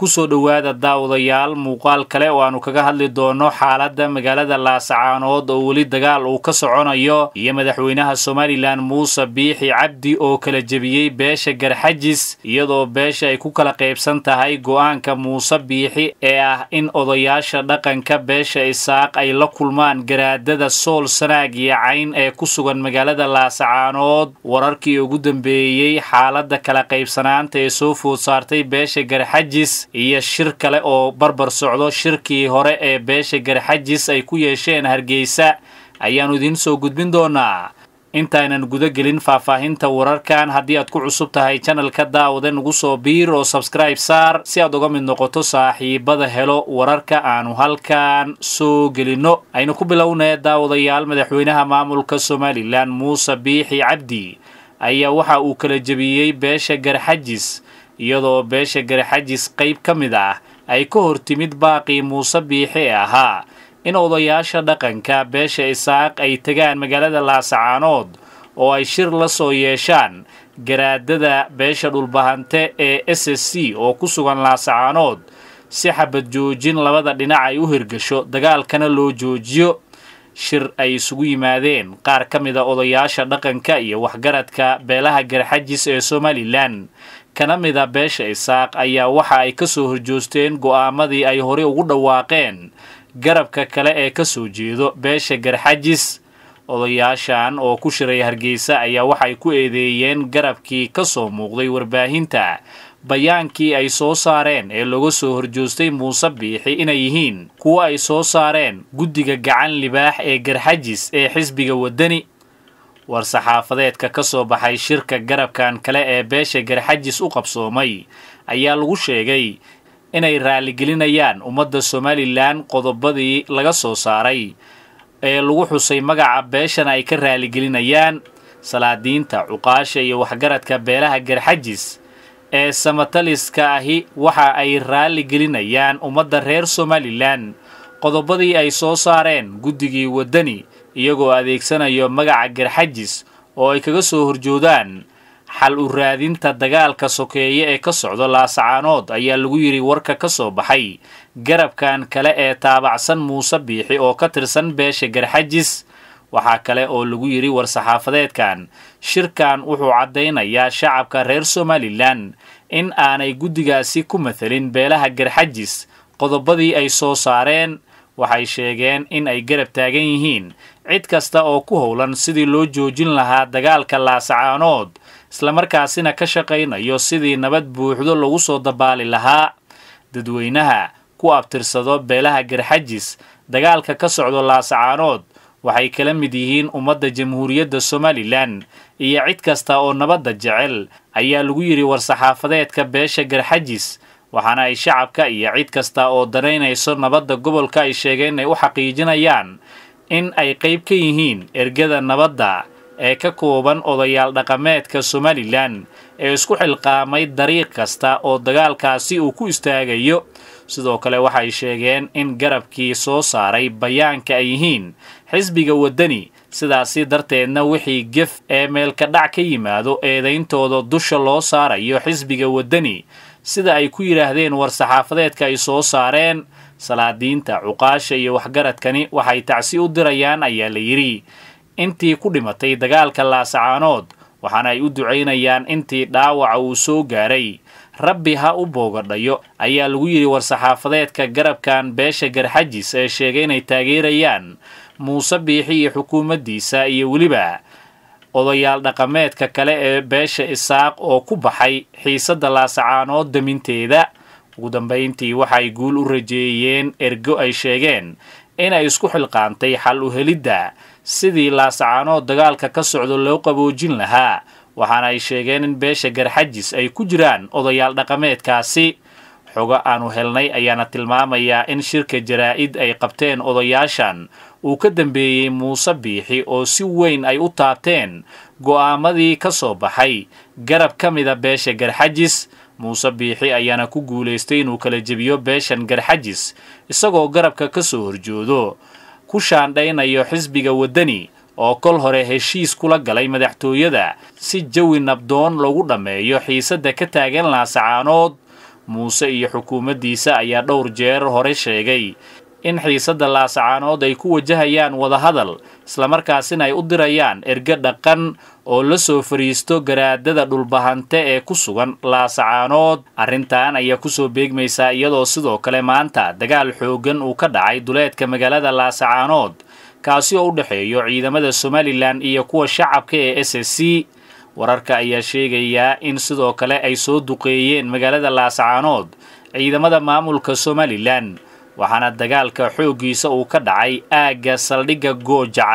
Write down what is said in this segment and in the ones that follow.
kusoo dhowaada daawadayaal muuqaal kale oo aanu kaga hadli doono xaaladda magaalada laasacaanood oo weli dagaal uu ka soconayo iyo madaxweynaha somalilan muuse biixi cabdi oo kala jebiyey beesha garxajis iyadoo beesha ay ku kala qaybsan tahay go'aanka muuse biixi ee ah in odayaasha dhaqanka beesha isaaq ay la kulmaan garaadada sool sanaag iyo cayn ee ku sugan magaalada laasacaanood wararkii ugu dambeeyey xaaladda kala qaybsanaanta ee soo food saartay beesha garxajis iyo shir kale oo barbar socdo shirkii hore ee beesha garxajis ay ku yeesheen hargeysa ayaannu idiin soo gudbin doonaa intaanan gudagelin faahfaahinta wararkan haddii aad ku cusub tahay janalka daawade nagu soo biir oo sabskribe saar si aad uga mid noqoto saaxiibada helo wararka aanu halkan soo gelinno aynu ku bilownee daawadayaal madaxweynaha maamulka somalilan muuse biixi cabdi ayaa waxa uu kala jebiyey beesha garxajis iyadoo beesha garaxajis qayb ka mid ah ay ka hortimid baaqii muuse biixee ahaa in odayaasha dhaqanka beesha isaaq ay tagaan magaalada laasacaanood oo ay shir la soo yeeshaan garaadada beesha dhulbahante ee s s c oo ku sugan laasacaanood si xabad joojin labada dhinac ay u hirgasho dagaalkana loo joojiyo shir ay isugu yimaadeen qaar ka mida odayaasha dhaqanka iyo waxgaradka beelaha garxajis ee somalilan kana mida ah beesha isaaq ayaa waxa ay kasoo horjoosteen go'aamadii ay horey ugu dhawaaqeen garabka kale ee kasoo jeedo beesha garxajis odayaashan oo ku shiray hargeysa ayaa waxay ku eedeeyeen garabkii kasoo muuqday warbaahinta bayaankii ay soo saareen ee laga soo horjoostay muuse biixi inay yihiin kuwo ay soo saareen guddiga gacan libaax ee garxajis ee xisbiga waddani war saxaafadeedka ka soo baxay shirka garabkan kale ee beesha garxajis u qabsoomay ayaa lagu sheegay inay raalligelinayaan ummadda somalilan qodobadii laga soo saaray ee lagu xusay magaca beeshana ay ka raaligelinayaan salaadiinta cuqaasha iyo waxgaradka beelaha garxajis ee samataliska ahi waxa ay raalli gelinayaan ummadda reer somalilan qodobadii ay soo saareen guddigii waddani iyagoo adeegsanayo magaca garxajis oo ay kaga soo horjoodaan xal u raadinta dagaalka sokeeye ee ka socda laasacaanood ayaa lagu yidhi warka ka soo baxay garabkan kale ee taabacsan muuse biixi oo ka tirsan beesha garxajis waxaa kale oo lagu yidhi war-saxaafadeedkan shirkan wuxuu caddaynayaa shacabka reer somalilan in aanay guddigaasi ku mathelin beelaha garxajis qodobadii ay soo saareen waxay sheegeen in ay garab taagan yihiin cid kasta oo ku howlan sidii loo joojin lahaa dagaalka laasacaanood islamarkaasina ka shaqaynayo sidii nabad buuxdo lagu soo dabaali lahaa dadweynaha ku abtirsado beelaha garxajis dagaalka ka socdo laasacaanood waxay kala mid yihiin ummadda jamhuuriyadda somalilan iyo cid kasta oo nabadda jecel ayaa lagu yidhi war-saxaafadeedka beesha garxajis waxaana ay shacabka iyo cid kasta oo danaynayso nabadda gobolka ay sheegeen inay u xaqiijinayaan in ay qayb ka yihiin ergada nabadda ee ka kooban odayaal dhaqameedka somalilan ee isku xilqaamay dariiq kasta oo dagaalkaasi uu ku istaagayo sidoo kale waxay sheegeen in garabkii soo saaray bayaanka ay yihiin xisbiga waddani sidaasi darteedna wixii gef ee meelkadhac ka yimaado eedayntooda dusha loo saarayo xisbiga waddani sida ay ku yidhaahdeen war saxaafadeedka ay soo saareen salaadiinta cuqaasha iyo waxgaradkani waxay tacsi u dirayaan ayaa la yidhi intii ku dhimatay dagaalka laasacaanood waxaana ay u ducaynayaan intii dhaawaca uu soo gaaray rabbi ha u boogadhayo ayaa lagu yidhi war-saxaafadeedka garabkan beesha garxajis ee sheegay inay taageerayaan muuse biixi iyo xukuumaddiisa iyo weliba odayaal dhaqameedka kale ee beesha isaaq oo ku baxay xiisada laasacaanood deminteeda ugu dambayntii waxay guul u rajeeyeen ergo ay sheegeen inay isku xilqaantay xal u helidda sidii laasacaanood dagaalka ka socdo loo qaboojin lahaa waxaana ay sheegeen in beesha garxajis ay ku jiraan odayaal dhaqameedkaasi xogo aanu helnay ayaana tilmaamayaa in shirka jaraa'id ay qabteen odayaashan uu ka dambeeyey muuse biixi oo si weyn ay u taateen go'aamadii ka soo baxay garab ka mida beesha garxajis muuse biixi ayaana ku guulaystay inuu kala jebiyo beeshan garxajis isagoo garabka ka soo horjoodo ku shaandhaynayo xisbiga waddani oo kol hore heshiis kula galay madaxtooyada si jawi nabdoon lagu dhammeeyo xiisadda ka taagan laasacaanood muuse iyo xukuumaddiisa ayaa dhowr jeer hore sheegay in xiisadda laasacaanood ay ku wajahayaan wadahadal islamarkaasina ay u dirayaan erge dhaqan oo la soo fariisto garaadada dhulbahante ee ku sugan laasacaanood arrintan ayaa kusoo beegmaysaa iyadoo sidoo kale maanta dagaal xooggan uu ka dhacay duleedka magaalada laasacaanood kaasi oo u dhexeeyo ciidamada somalilan iyo kuwa shacabka ee s s c wararka ayaa sheegayaa in sidoo kale ay soo duqeeyeen magaalada laasacaanood ciidamada maamulka somalilan waxaana dagaalka xooggiisa uu ka dhacay aagga saldhigga gooja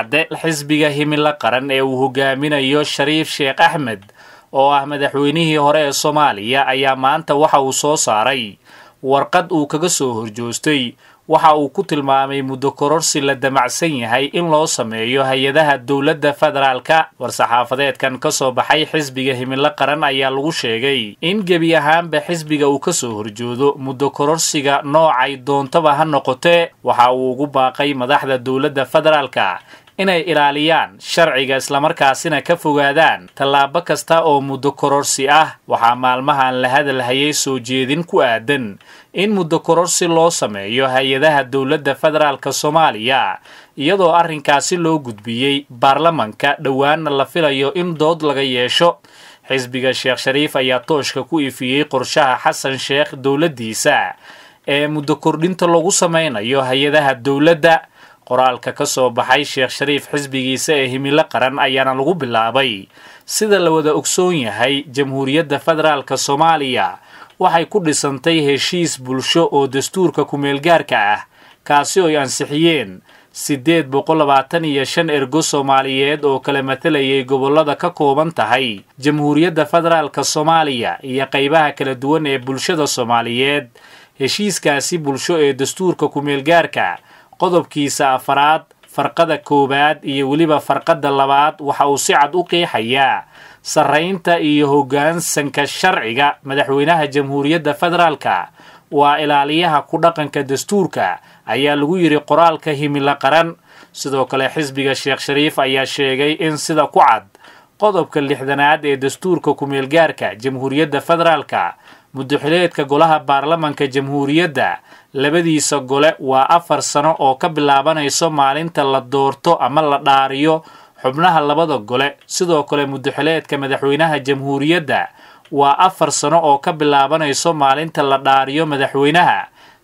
xisbiga himilo qaran ee uu hogaaminayo shariif sheekh axmed oo ah madaxweynihii hore ee soomaaliya ayaa maanta waxa uu soo saaray warqad uu kaga soo horjoostay waxa uu ku tilmaamay muddo kororsi la damacsan yahay in loo sameeyo hay-adaha dowladda federaalka war-saxaafadeedkan ka soo baxay xisbiga himilo qaran ayaa lagu sheegay in gebi ahaanba xisbiga uu ka soo horjoodo muddo kororsiga noocay doontaba ha noqotee waxa uu ugu baaqay madaxda dowladda federaalka inay ilaaliyaan sharciga islamarkaasina ka fogaadaan tallaabo kasta oo muddo kororsi ah waxaa maalmahan la hadalhayay soo jeedin ku aadan in muddo kororsi loo sameeyo hay-adaha dowladda federaalk soomaaliya iyadoo arrinkaasi loo gudbiyey baarlamanka dhowaanna la filayo in dood laga yeesho xisbiga sheekh shariif ayaa tooshka ku ifiyey qorshaha xasan sheekh dowladdiisa ee muddo kordhinta lagu samaynayo hay-adaha dowladda qoraalka ka soo baxay sheekh shariif xisbigiisa ee himilo qaran ayaana lagu bilaabay sida la wada ogsoon yahay jamhuuriyadda federaalk soomaaliya waxay ku dhisantay heshiis bulsho oo dastuurka ku-meelgaarka ah kaasi oy ansixiyeen siddeed boqol labaatan iyo shan ergo soomaaliyeed oo kala matalayay gobollada ka kooban tahay jamhuuriyadda federaalk soomaaliya iyo qaybaha kala duwan ee bulshada soomaaliyeed heshiiskaasi bulsho ee dastuurka ku-meelgaarka qodobkiisa afaraad farqada koowaad iyo weliba farqada labaad waxa uu si cad u qeexayaa sarraynta iyo hoggaansanka sharciga madaxweynaha jamhuuriyadda federaalka waa ilaaliyaha ku dhaqanka dastuurka ayaa lagu yidhi qoraalka himila qaran sidoo kale xisbiga sheekh shariif ayaa sheegay in sida ku cad qodobka lixdanaad ee dastuurka ku meelgaarka jamhuuriyadda federaalka muddaxileedka golaha baarlamanka jamhuuriyadda labadiisa gole waa afar sano oo ka bilaabanayso maalinta la doorto ama la dhaariyo xubnaha labada gole sidoo kale muddaxileedka madaxweynaha jamhuuriyadda waa afar sano oo ka bilaabanayso maalinta la dhaariyo madaxweynaha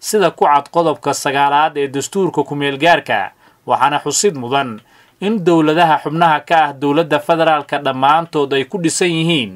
sida ku cad qodobka sagaalaad ee dastuurka ku-meelgaarka waxaana xusid mudan in dowladaha xubnaha ka ah dowladda federaalka dhammaantood ay ku dhisan yihiin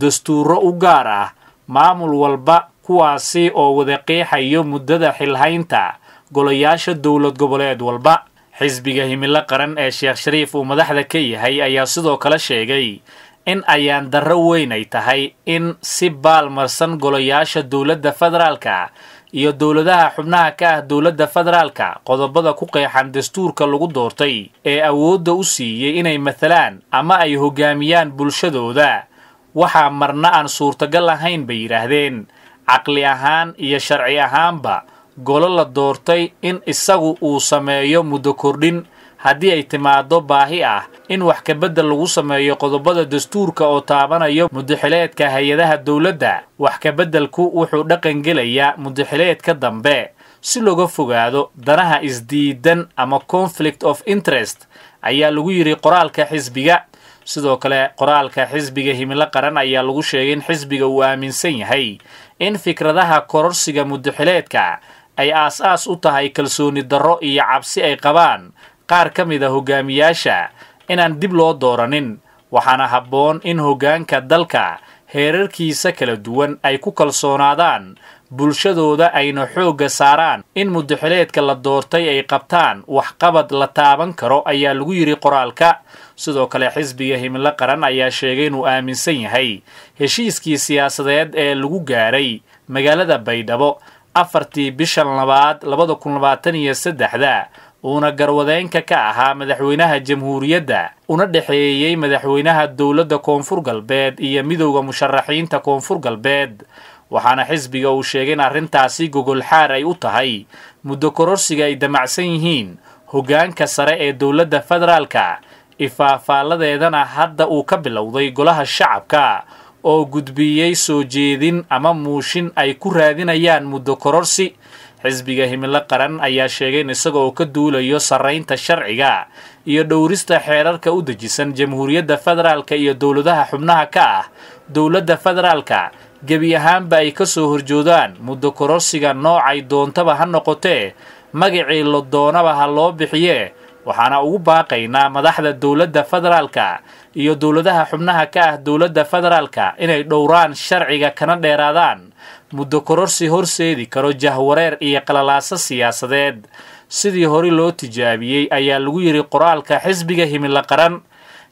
dastuuro u gaar ah maamul walba kuwaasi oo wada qeexayo muddada xilhaynta golayaasha dowlad goboleed walba xisbiga himilo qaran ee sheekh shariif uu madaxda ka yahay ayaa sidoo kale sheegay in ayaan darro weyn ay tahay in si baal marsan golayaasha dowladda federaalka iyo dowladaha xubnaha ka ah dowladda federaalka qodobada ku qeexan dastuurka lagu doortay ee awoodda u siiyey inay mathalaan ama ay hogaamiyaan bulshadooda waxaa marna aan suurtagal ahayn bay yidhaahdeen caqli ahaan iyo sharci ahaanba golo la doortay in isagu uu sameeyo muddo kordhin haddii ay timaado baahi ah in wax kabeddel lagu sameeyo qodobada dastuurka oo taabanayo mudaxileedka hay-adaha dowladda wax kabeddelku wuxuu dhaqangelayaa mudaxileedka dambe si looga fogaado danaha isdiidan ama conflict of interest ayaa lagu yidhi qoraalka xisbiga sidoo kale qoraalka xisbiga himilo qaran ayaa lagu sheegay in xisbiga uu aaminsan yahay in fikradaha kororsiga muddaxileedka ay aas-aas u tahay kalsooni darro iyo cabsi ay qabaan qaar ka mid a hogaamiyaasha inaan dib loo dooranin waxaana habboon in hoggaanka dalka heerarkiisa kala duwan ay ku kalsoonaadaan bulshadooda ayna xoogga saaraan in muddaxileedka la doortay ay qabtaan waxqabad la taaban karo ayaa lagu yidhi qoraalka sidoo kale xisbiga himilo qaran ayaa sheegay inuu aaminsan yahay heshiiskii siyaasadeed ee lagu gaaray magaalada baydhabo afartii bishan labaad labada kun labaatan iyo saddexda uuna garwadeenka ka ahaa madaxweynaha jamhuuriyadda una dhexeeyey madaxweynaha dowladda koonfur galbeed iyo midowda musharaxiinta koonfur galbeed waxaana xisbiga uu sheegay in arrintaasi gogolxaar ay u tahay muddo kororsiga ay damacsan yihiin hoggaanka sare ee dowladda federaalka ifaafaaladeedana hadda uu ka bilowday golaha shacabka oo gudbiyey soo jeedin ama muushin ay ku raadinayaan muddo kororsi xisbiga himilo qaran ayaa sheegay in isagoo ka duulayo sarraynta sharciga iyo dhowrista xeerarka u dejisan jamhuuriyadda federaalka iyo dowladaha xubnaha ka ah dowladda federaalka gebi ahaanba ay ka soo horjoodaan muddo kororsiga noocay doontaba ha noqotee magacii la doonaba ha loo bixiyee waxaana ugu baaqaynaa madaxda dowladda federaalka iyo dowladaha xubnaha ka ah dowladda federaalka inay dhowraan sharciga kana dheeraadaan muddo kororsi horseedi karo jahwareer iyo qalalaaso siyaasadeed sidii hore loo tijaabiyey ayaa lagu yidhi qoraalka xisbiga himila qaran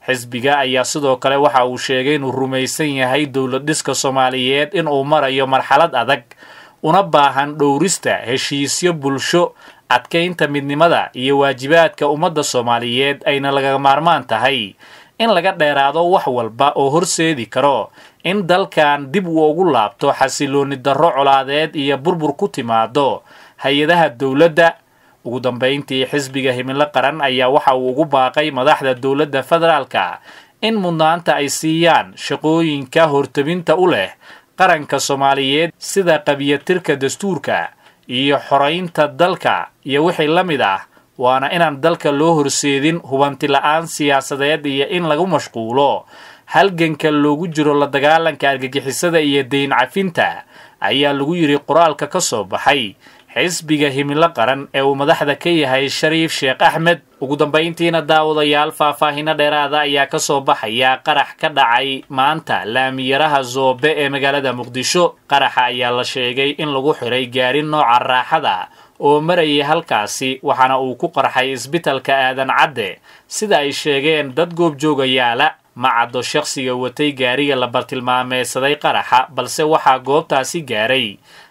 xisbiga ayaa sidoo kale waxa uu sheegay inuu rumaysan yahay dowlad dhiska soomaaliyeed inuu marayo marxalad adag una baahan dhowrista heshiisyo bulsho adkaynta midnimada iyo waajibaadka ummadda soomaaliyeed ayna laga maarmaan tahay in laga dheeraado wax walba oo horseedi karo in dalkan dib uu ugu laabto xasilooni darro colaadeed iyo burbur ku timaado hay-adaha dowladda ugu dambayntii xisbiga himilo qaran ayaa waxa uu ugu baaqay madaxda dowladda federaalka in mudnaanta ay siiyaan shaqooyinka hortabinta u leh qaranka soomaaliyeed sida qabiyatirka dastuurka iyo xoraynta dalka iyo wixii la mid ah waana inaan dalka loo horseedin hubanti la siyaasadeed iyo in lagu mashquulo halganka loogu jiro la dagaalanka argagixisada iyo dayn cafinta ayaa lagu yidhi qoraalka ka soo baxay xisbiga himilo qaran ee uu madaxda ka yahay shariif sheekh axmed ugu dambayntiina daawadayaal faahfaahino dheeraada ayaa ka soo baxaya qarax ka dhacay maanta laamiyaraha zoobe ee magaalada muqdisho qaraxa ayaa la sheegay in lagu xiray gaari nooca raaxada oo marayay halkaasi waxaana uu ku qarxay isbitalka aadan cadde sida ay sheegeen dad goobjoogayaala ma caddo shakhsiga watay gaariga la bartilmaameysaday qaraxa balse waxaa goobtaasi gaaray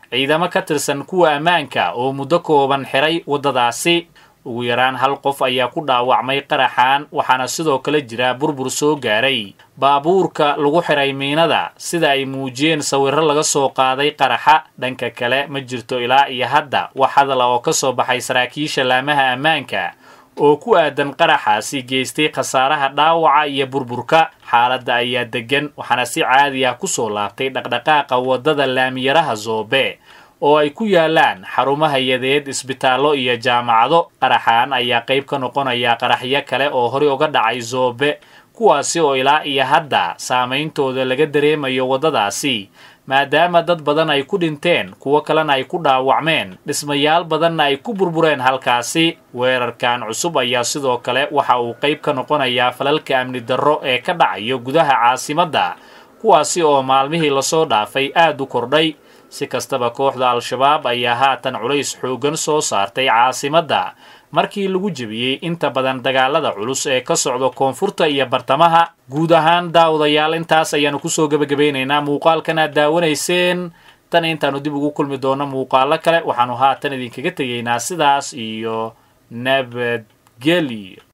ciidamo ka tirsan kuwa ammaanka oo muddo kooban xiray waddadaasi ugu yaraan hal qof ayaa ku dhaawacmay qaraxaan waxaana sidoo kale jira burbur soo gaaray baabuurka lagu xiray miinada sida ay muujiyeen sawiro laga soo qaaday qaraxa dhanka kale ma jirto ilaa iyo hadda wax hadala oo ka soo baxay saraakiisha laamaha ammaanka oo ku aadan qaraxaasi geystay khasaaraha dhaawaca iyo burburka xaaladda ayaa deggan waxaana si caadi ah ku soo laabtay dhaqdhaqaaqa waddada laamiyaraha zoobe oo ay ku yaalaan xarumaha yadeed isbitaallo iyo jaamacado qaraxaan ayaa qayb ka noqonaya qaraxyo kale oo horey uga dhacay zoobe kuwaasi oo ilaa iyo hadda saamayntooda laga dareemayo waddadaasi maadaama dad badan ay ku dhinteen kuwo kalena ay ku dhaawacmeen dhismayaal badanna ay ku burbureen halkaasi weerarkan cusub ayaa sidoo kale waxa uu qayb ka noqonayaa falalka amni darro ee ka dhacayo gudaha caasimadda kuwaasi oo maalmihii lasoo dhaafay aad u kordhay si kastaba kooxda al-shabaab ayaa haatan culays xooggan soo saartay caasimadda markii lagu jebiyey inta badan dagaalada culus ee ka socda koonfurta iyo bartamaha guud ahaan daawadayaal intaas ayaannu kusoo gebagabaynaynaa muuqaalkan aad daawanayseen tan intaannu dib ugu kulmi doono muuqaalo kale waxaannu haatan idinkaga tegaynaa sidaas iyo nabadgelyo